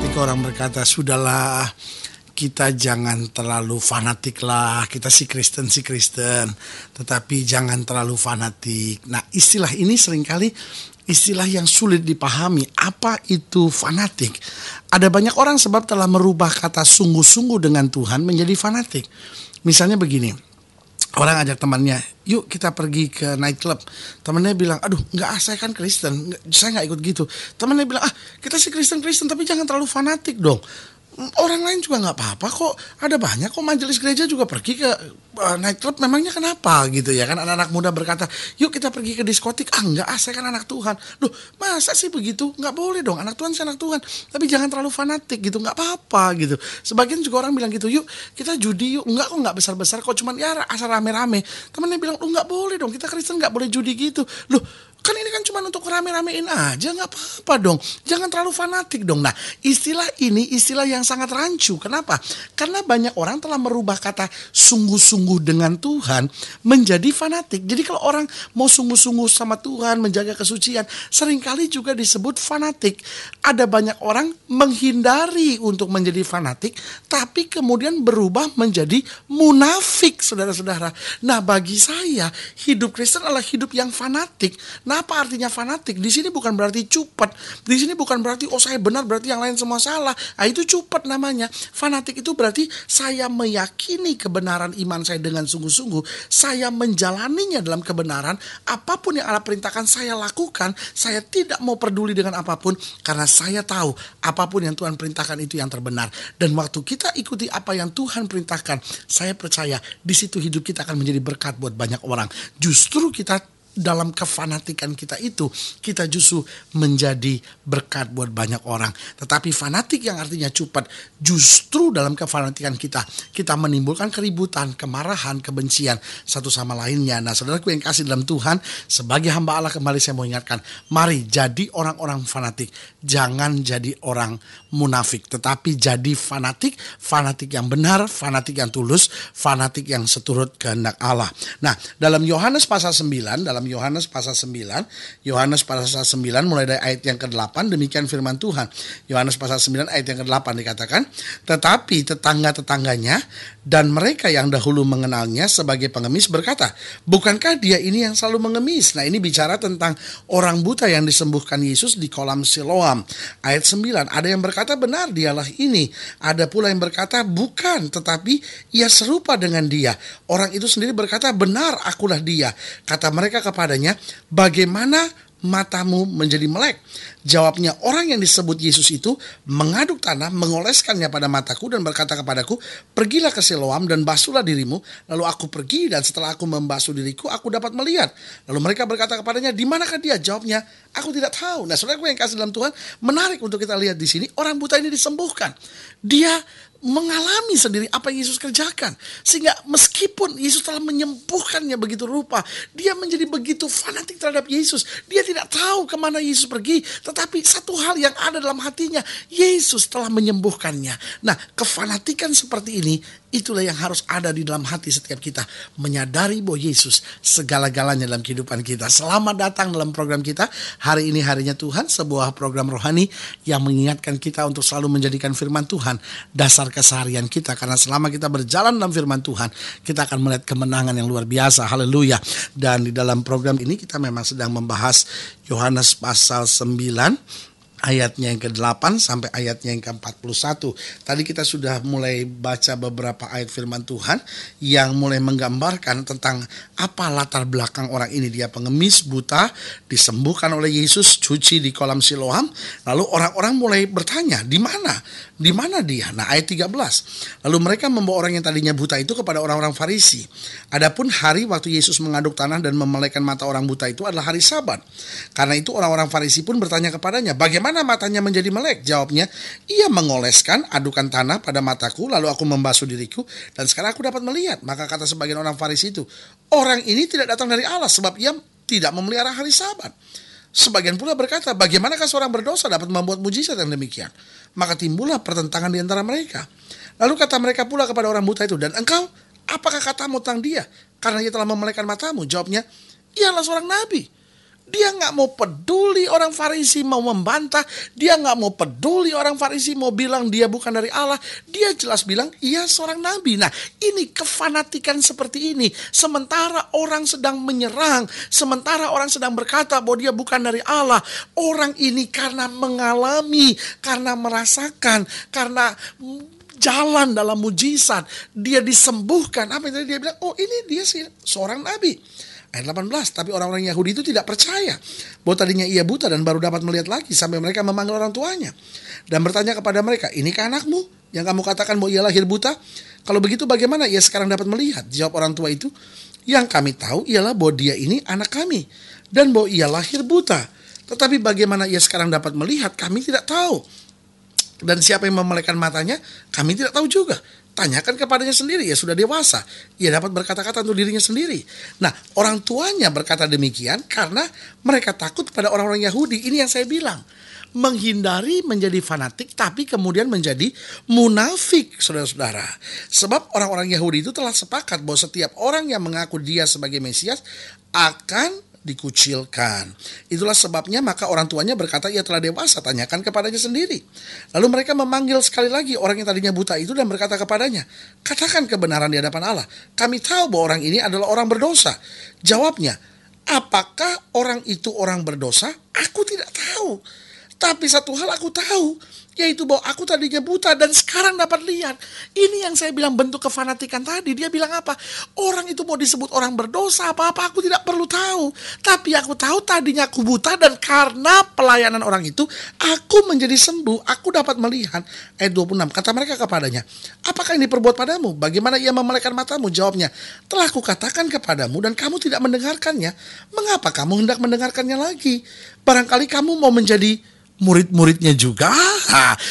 ketika orang berkata sudahlah kita jangan terlalu fanatik lah kita si Kristen si Kristen tetapi jangan terlalu fanatik nah istilah ini seringkali istilah yang sulit dipahami apa itu fanatik ada banyak orang sebab telah merubah kata sungguh-sungguh dengan Tuhan menjadi fanatik misalnya begini orang ajak temannya yuk kita pergi ke nightclub temannya bilang aduh nggak ah, saya kan Kristen saya nggak ikut gitu temannya bilang ah kita sih Kristen Kristen tapi jangan terlalu fanatik dong orang lain juga nggak apa-apa kok ada banyak kok majelis gereja juga pergi ke uh, eh, nightclub memangnya kenapa gitu ya kan anak-anak muda berkata yuk kita pergi ke diskotik ah nggak ah saya kan anak Tuhan loh masa sih begitu nggak boleh dong anak Tuhan saya anak Tuhan tapi jangan terlalu fanatik gitu nggak apa-apa gitu sebagian juga orang bilang gitu yuk kita judi yuk nggak kok nggak besar-besar kok cuman ya asal rame-rame temennya bilang lo nggak boleh dong kita Kristen nggak boleh judi gitu loh kan ini kan cuma untuk rame-ramein aja nggak apa-apa dong jangan terlalu fanatik dong nah istilah ini istilah yang sangat rancu kenapa karena banyak orang telah merubah kata sungguh-sungguh dengan Tuhan menjadi fanatik jadi kalau orang mau sungguh-sungguh sama Tuhan menjaga kesucian seringkali juga disebut fanatik ada banyak orang menghindari untuk menjadi fanatik tapi kemudian berubah menjadi munafik saudara-saudara nah bagi saya hidup Kristen adalah hidup yang fanatik Nah, apa artinya fanatik? Di sini bukan berarti cupet. Di sini bukan berarti oh saya benar berarti yang lain semua salah. Nah, itu cupet namanya. Fanatik itu berarti saya meyakini kebenaran iman saya dengan sungguh-sungguh. Saya menjalaninya dalam kebenaran. Apapun yang Allah perintahkan saya lakukan. Saya tidak mau peduli dengan apapun karena saya tahu apapun yang Tuhan perintahkan itu yang terbenar. Dan waktu kita ikuti apa yang Tuhan perintahkan, saya percaya di situ hidup kita akan menjadi berkat buat banyak orang. Justru kita dalam kefanatikan kita itu kita justru menjadi berkat buat banyak orang. Tetapi fanatik yang artinya cupat justru dalam kefanatikan kita kita menimbulkan keributan, kemarahan, kebencian satu sama lainnya. Nah, saudaraku yang kasih dalam Tuhan, sebagai hamba Allah kembali saya mau ingatkan, mari jadi orang-orang fanatik, jangan jadi orang munafik, tetapi jadi fanatik, fanatik yang benar, fanatik yang tulus, fanatik yang seturut kehendak Allah. Nah, dalam Yohanes pasal 9 dalam Yohanes pasal 9. Yohanes pasal 9 mulai dari ayat yang ke-8 demikian firman Tuhan. Yohanes pasal 9 ayat yang ke-8 dikatakan, "Tetapi tetangga-tetangganya dan mereka yang dahulu mengenalnya sebagai pengemis berkata, "Bukankah dia ini yang selalu mengemis?" Nah, ini bicara tentang orang buta yang disembuhkan Yesus di kolam Siloam. Ayat 9, ada yang berkata, "Benar, dialah ini." Ada pula yang berkata, "Bukan, tetapi ia serupa dengan dia." Orang itu sendiri berkata, "Benar, akulah dia." Kata mereka kepadanya, bagaimana matamu menjadi melek Jawabnya orang yang disebut Yesus itu mengaduk tanah, mengoleskannya pada mataku dan berkata kepadaku, pergilah ke Siloam dan basuhlah dirimu. Lalu aku pergi dan setelah aku membasuh diriku, aku dapat melihat. Lalu mereka berkata kepadanya, di manakah dia? Jawabnya, aku tidak tahu. Nah saudara yang kasih dalam Tuhan, menarik untuk kita lihat di sini, orang buta ini disembuhkan. Dia mengalami sendiri apa yang Yesus kerjakan. Sehingga meskipun Yesus telah menyembuhkannya begitu rupa, dia menjadi begitu fanatik terhadap Yesus. Dia tidak tahu kemana Yesus pergi, tetapi satu hal yang ada dalam hatinya, Yesus telah menyembuhkannya. Nah, kefanatikan seperti ini Itulah yang harus ada di dalam hati setiap kita. Menyadari bahwa Yesus segala-galanya dalam kehidupan kita. Selamat datang dalam program kita. Hari ini harinya Tuhan, sebuah program rohani yang mengingatkan kita untuk selalu menjadikan firman Tuhan dasar keseharian kita. Karena selama kita berjalan dalam firman Tuhan, kita akan melihat kemenangan yang luar biasa. Haleluya. Dan di dalam program ini kita memang sedang membahas Yohanes pasal 9 ayatnya yang ke-8 sampai ayatnya yang ke-41. Tadi kita sudah mulai baca beberapa ayat firman Tuhan yang mulai menggambarkan tentang apa latar belakang orang ini. Dia pengemis, buta, disembuhkan oleh Yesus, cuci di kolam Siloam. Lalu orang-orang mulai bertanya, di mana? Di mana dia? Nah, ayat 13. Lalu mereka membawa orang yang tadinya buta itu kepada orang-orang Farisi. Adapun hari waktu Yesus mengaduk tanah dan memelekkan mata orang buta itu adalah hari Sabat. Karena itu orang-orang Farisi pun bertanya kepadanya, bagaimana bagaimana matanya menjadi melek? Jawabnya, ia mengoleskan adukan tanah pada mataku, lalu aku membasuh diriku, dan sekarang aku dapat melihat. Maka kata sebagian orang Farisi itu, orang ini tidak datang dari Allah sebab ia tidak memelihara hari sabat. Sebagian pula berkata, bagaimanakah seorang berdosa dapat membuat mujizat yang demikian? Maka timbullah pertentangan di antara mereka. Lalu kata mereka pula kepada orang buta itu, dan engkau, apakah katamu tentang dia? Karena ia telah memelekan matamu. Jawabnya, ialah seorang nabi. Dia nggak mau peduli orang Farisi mau membantah. Dia nggak mau peduli orang Farisi mau bilang dia bukan dari Allah. Dia jelas bilang ia seorang nabi. Nah ini kefanatikan seperti ini. Sementara orang sedang menyerang. Sementara orang sedang berkata bahwa dia bukan dari Allah. Orang ini karena mengalami, karena merasakan, karena jalan dalam mujizat, dia disembuhkan. Apa yang tadi dia bilang? Oh ini dia sih seorang nabi. Ayat 18, tapi orang-orang Yahudi itu tidak percaya bahwa tadinya ia buta dan baru dapat melihat lagi sampai mereka memanggil orang tuanya dan bertanya kepada mereka, ini ke anakmu yang kamu katakan bahwa ia lahir buta? Kalau begitu bagaimana ia sekarang dapat melihat? Jawab orang tua itu, yang kami tahu ialah bahwa dia ini anak kami dan bahwa ia lahir buta. Tetapi bagaimana ia sekarang dapat melihat kami tidak tahu. Dan siapa yang memelekkan matanya, kami tidak tahu juga. Tanyakan kepadanya sendiri, ya sudah dewasa. Ia dapat berkata-kata untuk dirinya sendiri. Nah, orang tuanya berkata demikian karena mereka takut pada orang-orang Yahudi. Ini yang saya bilang. Menghindari menjadi fanatik tapi kemudian menjadi munafik, saudara-saudara. Sebab orang-orang Yahudi itu telah sepakat bahwa setiap orang yang mengaku dia sebagai Mesias akan dikucilkan. Itulah sebabnya maka orang tuanya berkata ia telah dewasa, tanyakan kepadanya sendiri. Lalu mereka memanggil sekali lagi orang yang tadinya buta itu dan berkata kepadanya, katakan kebenaran di hadapan Allah. Kami tahu bahwa orang ini adalah orang berdosa. Jawabnya, apakah orang itu orang berdosa? Aku tidak tahu. Tapi satu hal aku tahu, yaitu bahwa aku tadinya buta dan sekarang dapat lihat. Ini yang saya bilang bentuk kefanatikan tadi. Dia bilang apa? Orang itu mau disebut orang berdosa apa-apa, aku tidak perlu tahu. Tapi aku tahu tadinya aku buta dan karena pelayanan orang itu, aku menjadi sembuh, aku dapat melihat. Ayat 26, kata mereka kepadanya, apakah ini perbuat padamu? Bagaimana ia memelekan matamu? Jawabnya, telah kukatakan kepadamu dan kamu tidak mendengarkannya. Mengapa kamu hendak mendengarkannya lagi? Barangkali kamu mau menjadi murid-muridnya juga.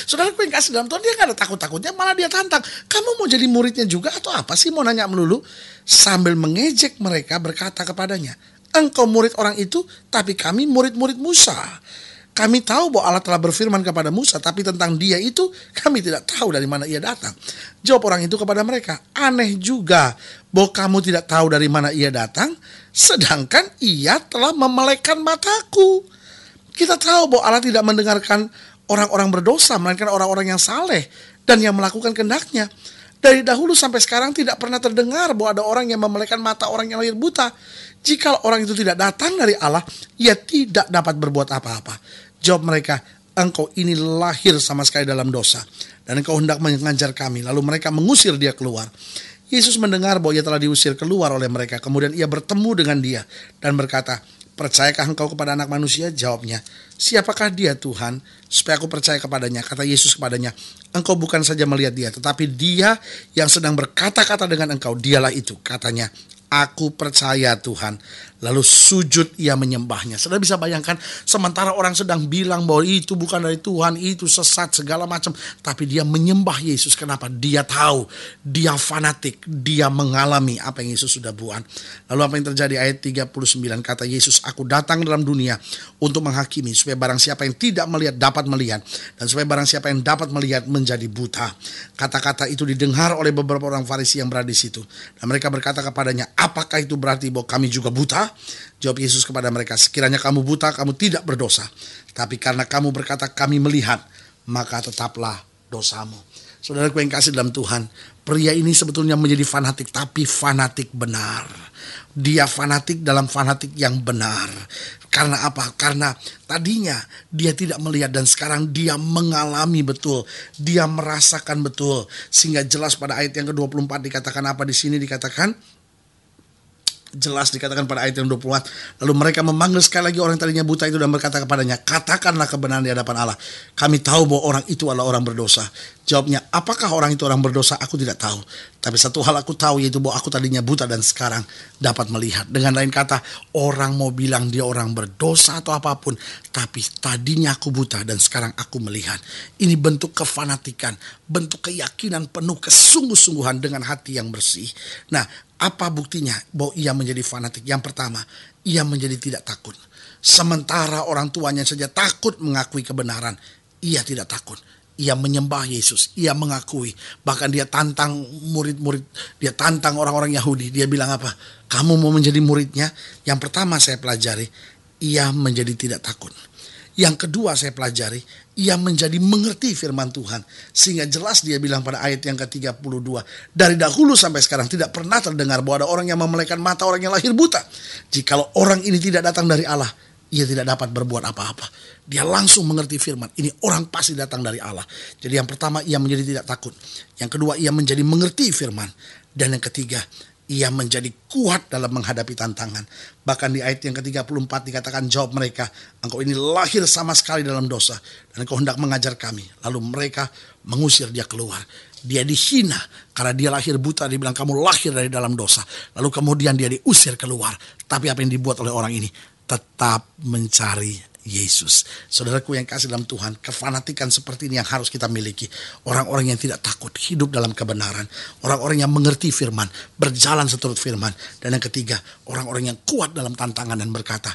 saudara yang kasih dalam Tuhan dia gak ada takut-takutnya, malah dia tantang. Kamu mau jadi muridnya juga atau apa sih mau nanya melulu? Sambil mengejek mereka berkata kepadanya, engkau murid orang itu, tapi kami murid-murid Musa. Kami tahu bahwa Allah telah berfirman kepada Musa, tapi tentang dia itu kami tidak tahu dari mana ia datang. Jawab orang itu kepada mereka, aneh juga bahwa kamu tidak tahu dari mana ia datang, sedangkan ia telah memelekan mataku kita tahu bahwa Allah tidak mendengarkan orang-orang berdosa, melainkan orang-orang yang saleh dan yang melakukan kehendaknya. Dari dahulu sampai sekarang tidak pernah terdengar bahwa ada orang yang memelekan mata orang yang lahir buta. Jika orang itu tidak datang dari Allah, ia tidak dapat berbuat apa-apa. Jawab mereka, engkau ini lahir sama sekali dalam dosa. Dan engkau hendak mengajar kami. Lalu mereka mengusir dia keluar. Yesus mendengar bahwa ia telah diusir keluar oleh mereka. Kemudian ia bertemu dengan dia dan berkata, Percayakah engkau kepada anak manusia? Jawabnya, siapakah dia Tuhan? Supaya aku percaya kepadanya. Kata Yesus kepadanya, engkau bukan saja melihat dia, tetapi dia yang sedang berkata-kata dengan engkau, dialah itu. Katanya, aku percaya Tuhan. Lalu sujud ia menyembahnya. Saudara bisa bayangkan sementara orang sedang bilang bahwa itu bukan dari Tuhan, itu sesat segala macam. Tapi dia menyembah Yesus. Kenapa? Dia tahu, dia fanatik, dia mengalami apa yang Yesus sudah buat. Lalu apa yang terjadi? Ayat 39 kata Yesus, aku datang dalam dunia untuk menghakimi. Supaya barang siapa yang tidak melihat dapat melihat. Dan supaya barang siapa yang dapat melihat menjadi buta. Kata-kata itu didengar oleh beberapa orang farisi yang berada di situ. Dan mereka berkata kepadanya, apakah itu berarti bahwa kami juga buta? Jawab Yesus kepada mereka, sekiranya kamu buta, kamu tidak berdosa. Tapi karena kamu berkata kami melihat, maka tetaplah dosamu. Saudara yang kasih dalam Tuhan, pria ini sebetulnya menjadi fanatik, tapi fanatik benar. Dia fanatik dalam fanatik yang benar. Karena apa? Karena tadinya dia tidak melihat dan sekarang dia mengalami betul. Dia merasakan betul. Sehingga jelas pada ayat yang ke-24 dikatakan apa di sini? Dikatakan jelas dikatakan pada ayat yang 20 Lalu mereka memanggil sekali lagi orang yang tadinya buta itu dan berkata kepadanya, katakanlah kebenaran di hadapan Allah. Kami tahu bahwa orang itu adalah orang berdosa. Jawabnya apakah orang itu orang berdosa? Aku tidak tahu. Tapi satu hal aku tahu yaitu bahwa aku tadinya buta dan sekarang dapat melihat. Dengan lain kata, orang mau bilang dia orang berdosa atau apapun, tapi tadinya aku buta dan sekarang aku melihat. Ini bentuk kefanatikan, bentuk keyakinan penuh kesungguh-sungguhan dengan hati yang bersih. Nah, apa buktinya bahwa ia menjadi fanatik? Yang pertama, ia menjadi tidak takut. Sementara orang tuanya saja takut mengakui kebenaran, ia tidak takut ia menyembah Yesus, ia mengakui, bahkan dia tantang murid-murid, dia tantang orang-orang Yahudi. Dia bilang apa? Kamu mau menjadi muridnya? Yang pertama saya pelajari, ia menjadi tidak takut. Yang kedua saya pelajari, ia menjadi mengerti firman Tuhan. Sehingga jelas dia bilang pada ayat yang ke-32. Dari dahulu sampai sekarang tidak pernah terdengar bahwa ada orang yang memelekan mata orang yang lahir buta. Jikalau orang ini tidak datang dari Allah, ia tidak dapat berbuat apa-apa. Dia langsung mengerti firman. Ini orang pasti datang dari Allah. Jadi yang pertama ia menjadi tidak takut. Yang kedua ia menjadi mengerti firman. Dan yang ketiga ia menjadi kuat dalam menghadapi tantangan. Bahkan di ayat yang ke-34 dikatakan jawab mereka, engkau ini lahir sama sekali dalam dosa dan engkau hendak mengajar kami. Lalu mereka mengusir dia keluar. Dia dihina karena dia lahir buta dibilang kamu lahir dari dalam dosa. Lalu kemudian dia diusir keluar. Tapi apa yang dibuat oleh orang ini? tetap mencari Yesus. Saudaraku yang kasih dalam Tuhan, kefanatikan seperti ini yang harus kita miliki. Orang-orang yang tidak takut hidup dalam kebenaran. Orang-orang yang mengerti firman, berjalan seturut firman. Dan yang ketiga, orang-orang yang kuat dalam tantangan dan berkata,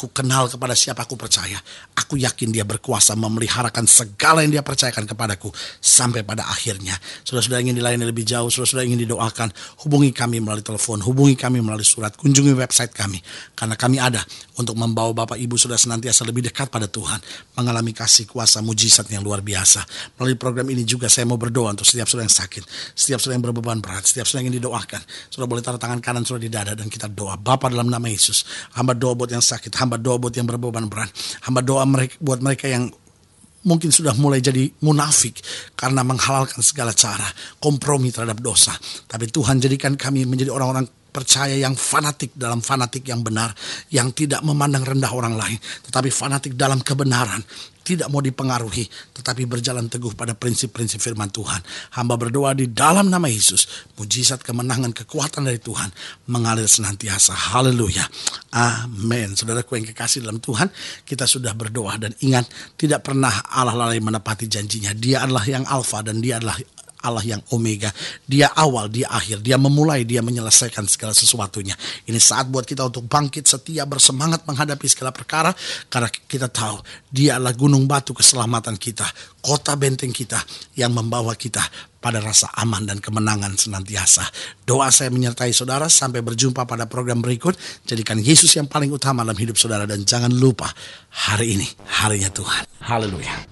Aku kenal kepada siapa aku percaya. Aku yakin dia berkuasa memeliharakan segala yang dia percayakan kepadaku sampai pada akhirnya. Sudah-sudah ingin dilayani lebih jauh, sudah-sudah ingin didoakan, hubungi kami melalui telepon, hubungi kami melalui surat, kunjungi website kami. Karena kami ada untuk membawa Bapak Ibu sudah senantiasa lebih dekat pada Tuhan. Mengalami kasih kuasa mujizat yang luar biasa. Melalui program ini juga saya mau berdoa untuk setiap saudara yang sakit, setiap saudara yang berbeban berat, setiap saudara yang ingin didoakan. Saudara boleh taruh tangan kanan saudara di dada dan kita doa. Bapak dalam nama Yesus, hamba doa buat yang sakit, hamba hamba doa buat yang berbeban berat. Hamba doa mereka, buat mereka yang mungkin sudah mulai jadi munafik karena menghalalkan segala cara, kompromi terhadap dosa. Tapi Tuhan jadikan kami menjadi orang-orang percaya yang fanatik dalam fanatik yang benar, yang tidak memandang rendah orang lain, tetapi fanatik dalam kebenaran, tidak mau dipengaruhi, tetapi berjalan teguh pada prinsip-prinsip firman Tuhan. Hamba berdoa di dalam nama Yesus, mujizat kemenangan kekuatan dari Tuhan mengalir senantiasa. Haleluya. Amin. Saudaraku yang kekasih dalam Tuhan, kita sudah berdoa dan ingat tidak pernah Allah lalai menepati janjinya. Dia adalah yang alfa dan dia adalah Allah yang Omega. Dia awal, dia akhir, dia memulai, dia menyelesaikan segala sesuatunya. Ini saat buat kita untuk bangkit setia, bersemangat menghadapi segala perkara. Karena kita tahu dia adalah gunung batu keselamatan kita, kota benteng kita yang membawa kita pada rasa aman dan kemenangan senantiasa. Doa saya menyertai saudara sampai berjumpa pada program berikut. Jadikan Yesus yang paling utama dalam hidup saudara dan jangan lupa hari ini harinya Tuhan. Haleluya.